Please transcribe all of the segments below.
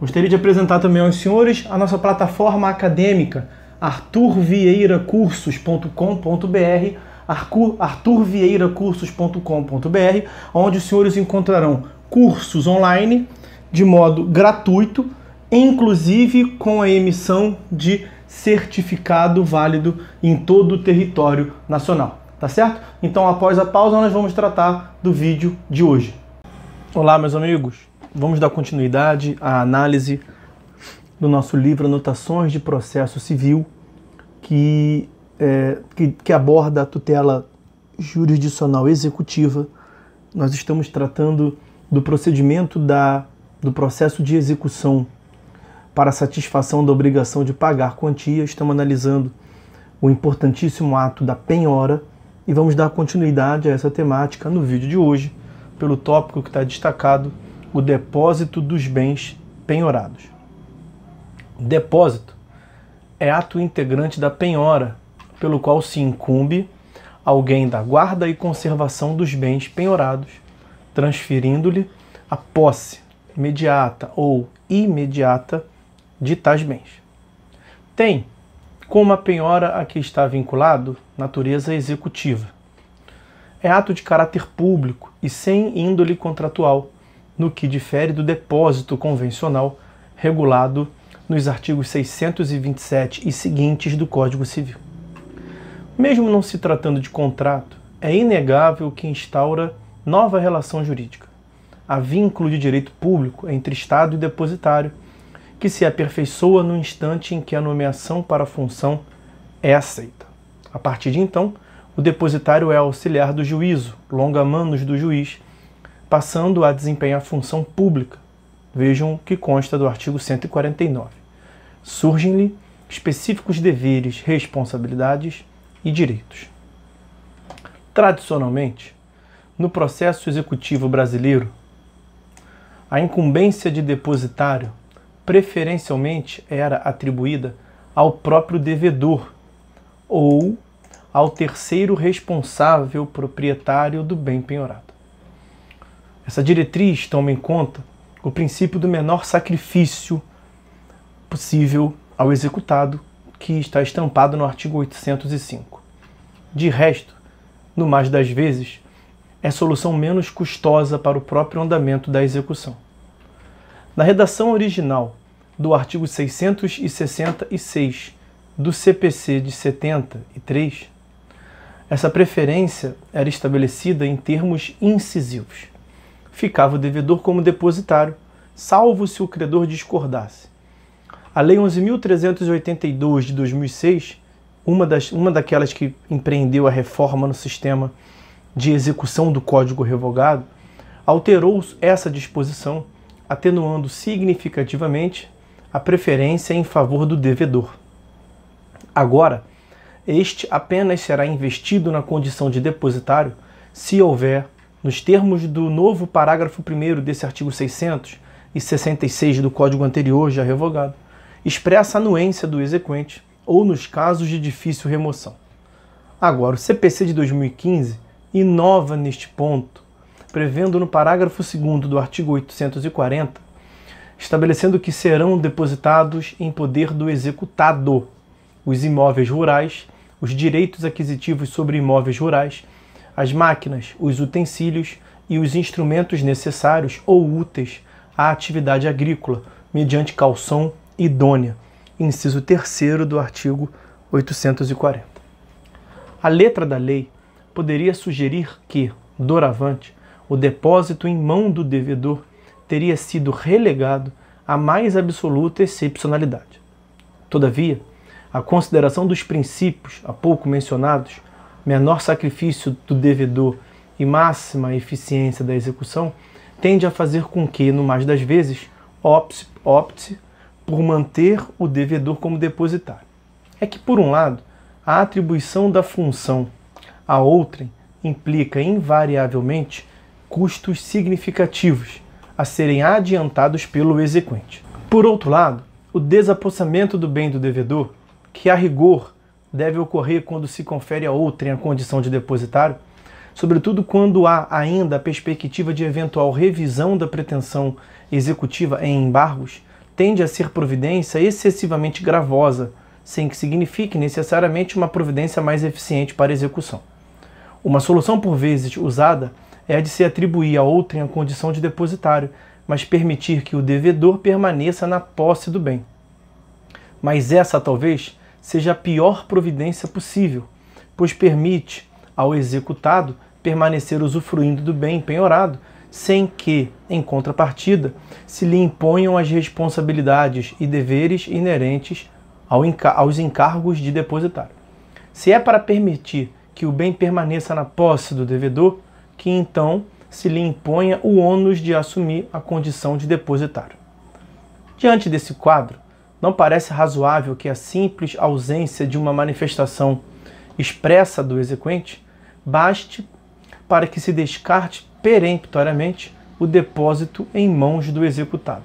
Gostaria de apresentar também aos senhores a nossa plataforma acadêmica arturvieiracursos.com.br arturvieiracursos.com.br onde os senhores encontrarão cursos online de modo gratuito, inclusive com a emissão de certificado válido em todo o território nacional, tá certo? Então, após a pausa, nós vamos tratar do vídeo de hoje. Olá, meus amigos. Vamos dar continuidade à análise do nosso livro Anotações de Processo Civil, que, é, que, que, aborda a tutela jurisdicional executiva. Nós estamos tratando do procedimento da, do processo de execução para satisfação da obrigação de pagar quantia. Estamos analisando o importantíssimo ato da penhora e vamos dar continuidade a essa temática no vídeo de hoje, pelo tópico que está destacado o depósito dos bens penhorados. Depósito é ato integrante da penhora, pelo qual se incumbe alguém da guarda e conservação dos bens penhorados, transferindo-lhe a posse imediata ou imediata de tais bens. Tem, como a penhora a que está vinculado, natureza executiva. É ato de caráter público e sem índole contratual no que difere do depósito convencional regulado nos artigos 627 e seguintes do Código Civil. Mesmo não se tratando de contrato, é inegável que instaura nova relação jurídica, a vínculo de direito público entre Estado e depositário, que se aperfeiçoa no instante em que a nomeação para a função é aceita. A partir de então, o depositário é auxiliar do juízo, longa-manos do juiz, passando a desempenhar função pública. Vejam o que consta do artigo 149. Surgem-lhe específicos deveres, responsabilidades e direitos. Tradicionalmente, no processo executivo brasileiro, a incumbência de depositário preferencialmente era atribuída ao próprio devedor ou ao terceiro responsável proprietário do bem penhorado. Essa diretriz toma em conta o princípio do menor sacrifício possível ao executado, que está estampado no artigo 805. De resto, no mais das vezes, é solução menos custosa para o próprio andamento da execução. Na redação original do artigo 666 do CPC de 73, essa preferência era estabelecida em termos incisivos ficava o devedor como depositário, salvo se o credor discordasse. A Lei 11.382 de 2006, uma, das, uma daquelas que empreendeu a reforma no sistema de execução do Código Revogado, alterou essa disposição, atenuando significativamente a preferência em favor do devedor. Agora, este apenas será investido na condição de depositário se houver nos termos do novo parágrafo 1 desse artigo 666 do Código anterior, já revogado, expressa a anuência do exequente ou nos casos de difícil remoção. Agora, o CPC de 2015 inova neste ponto, prevendo no parágrafo 2 do artigo 840, estabelecendo que serão depositados em poder do executado os imóveis rurais, os direitos aquisitivos sobre imóveis rurais as máquinas, os utensílios e os instrumentos necessários ou úteis à atividade agrícola, mediante calção idônea. Inciso 3 do artigo 840. A letra da lei poderia sugerir que, doravante, o depósito em mão do devedor teria sido relegado à mais absoluta excepcionalidade. Todavia, a consideração dos princípios há pouco mencionados menor sacrifício do devedor e máxima eficiência da execução, tende a fazer com que, no mais das vezes, opte, opte por manter o devedor como depositário. É que, por um lado, a atribuição da função a outrem implica invariavelmente custos significativos a serem adiantados pelo exequente. Por outro lado, o desapossamento do bem do devedor, que a rigor deve ocorrer quando se confere a outrem a condição de depositário, sobretudo quando há ainda a perspectiva de eventual revisão da pretensão executiva em embargos, tende a ser providência excessivamente gravosa, sem que signifique necessariamente uma providência mais eficiente para execução. Uma solução por vezes usada é a de se atribuir a outrem a condição de depositário, mas permitir que o devedor permaneça na posse do bem. Mas essa talvez seja a pior providência possível, pois permite ao executado permanecer usufruindo do bem penhorado, sem que, em contrapartida, se lhe imponham as responsabilidades e deveres inerentes aos encargos de depositário. Se é para permitir que o bem permaneça na posse do devedor, que então se lhe imponha o ônus de assumir a condição de depositário. Diante desse quadro, não parece razoável que a simples ausência de uma manifestação expressa do exequente baste para que se descarte peremptoriamente o depósito em mãos do executado.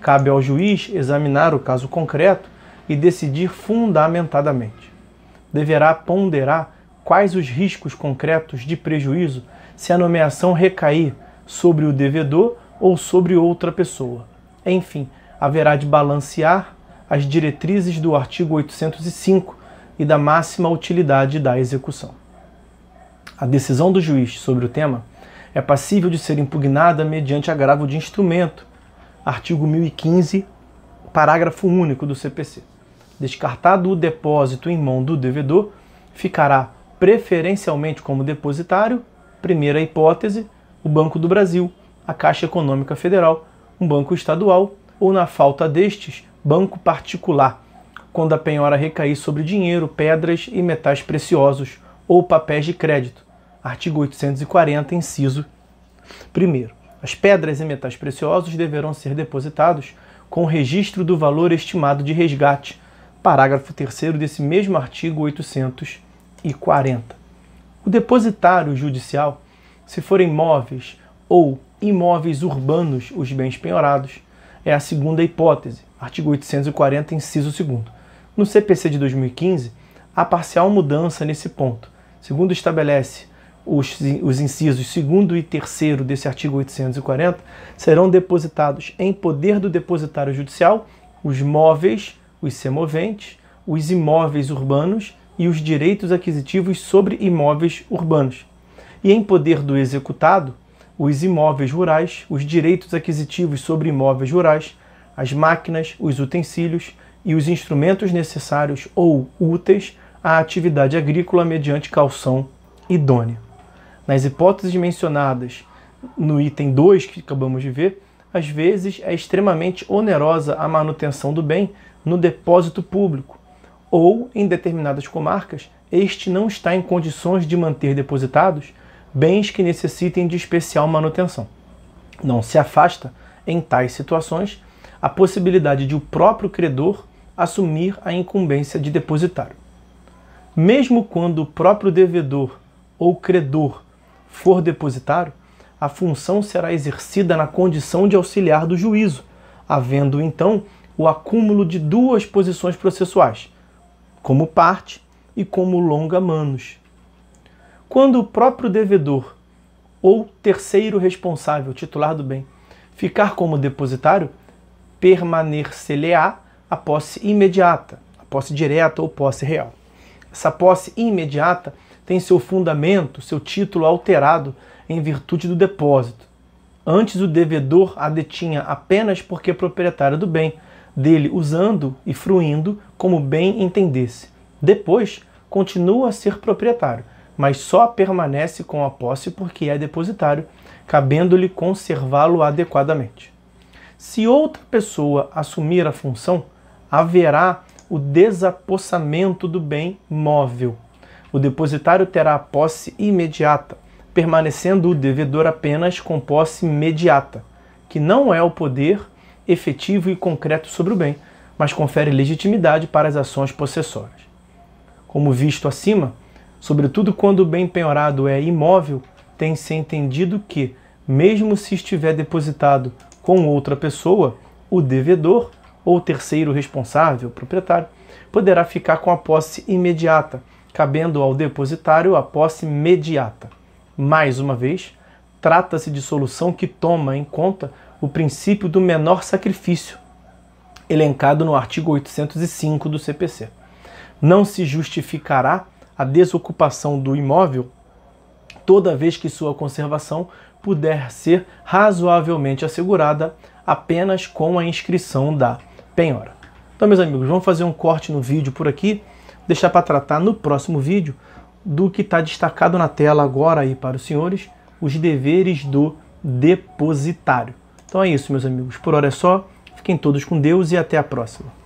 Cabe ao juiz examinar o caso concreto e decidir fundamentadamente. Deverá ponderar quais os riscos concretos de prejuízo se a nomeação recair sobre o devedor ou sobre outra pessoa. Enfim, haverá de balancear as diretrizes do artigo 805 e da máxima utilidade da execução. A decisão do juiz sobre o tema é passível de ser impugnada mediante agravo de instrumento, artigo 1015, parágrafo único do CPC. Descartado o depósito em mão do devedor, ficará preferencialmente como depositário, primeira hipótese, o Banco do Brasil, a Caixa Econômica Federal, um banco estadual ou, na falta destes, banco particular, quando a penhora recair sobre dinheiro, pedras e metais preciosos ou papéis de crédito. Artigo 840, inciso 1. As pedras e metais preciosos deverão ser depositados com registro do valor estimado de resgate, parágrafo 3 desse mesmo artigo 840. O depositário judicial, se forem móveis ou imóveis urbanos os bens penhorados, é a segunda hipótese, artigo 840, inciso 2. No CPC de 2015, há parcial mudança nesse ponto. Segundo estabelece os, os incisos 2 e 3 desse artigo 840 serão depositados em poder do depositário judicial os móveis, os semoventes, os imóveis urbanos e os direitos aquisitivos sobre imóveis urbanos. E em poder do executado, os imóveis rurais, os direitos aquisitivos sobre imóveis rurais, as máquinas, os utensílios e os instrumentos necessários ou úteis à atividade agrícola mediante calção idônea. Nas hipóteses mencionadas no item 2 que acabamos de ver, às vezes é extremamente onerosa a manutenção do bem no depósito público, ou em determinadas comarcas, este não está em condições de manter depositados bens que necessitem de especial manutenção. Não se afasta, em tais situações, a possibilidade de o próprio credor assumir a incumbência de depositário. Mesmo quando o próprio devedor ou credor for depositário, a função será exercida na condição de auxiliar do juízo, havendo então o acúmulo de duas posições processuais, como parte e como longa manos quando o próprio devedor ou terceiro responsável, titular do bem, ficar como depositário, permanecer-lhe-á a posse imediata, a posse direta ou posse real. Essa posse imediata tem seu fundamento, seu título alterado em virtude do depósito. Antes o devedor a detinha apenas porque é proprietário do bem, dele usando e fruindo como bem entendesse. Depois, continua a ser proprietário, mas só permanece com a posse porque é depositário, cabendo-lhe conservá-lo adequadamente. Se outra pessoa assumir a função, haverá o desapossamento do bem móvel. O depositário terá a posse imediata, permanecendo o devedor apenas com posse imediata, que não é o poder efetivo e concreto sobre o bem, mas confere legitimidade para as ações possessórias. Como visto acima, sobretudo quando o bem penhorado é imóvel, tem-se entendido que, mesmo se estiver depositado com outra pessoa, o devedor ou terceiro responsável, proprietário, poderá ficar com a posse imediata, cabendo ao depositário a posse mediata. Mais uma vez, trata-se de solução que toma em conta o princípio do menor sacrifício, elencado no artigo 805 do CPC. Não se justificará a desocupação do imóvel toda vez que sua conservação puder ser razoavelmente assegurada apenas com a inscrição da penhora. Então, meus amigos, vamos fazer um corte no vídeo por aqui, deixar para tratar no próximo vídeo do que está destacado na tela agora aí para os senhores, os deveres do depositário. Então é isso, meus amigos. Por hora é só. Fiquem todos com Deus e até a próxima.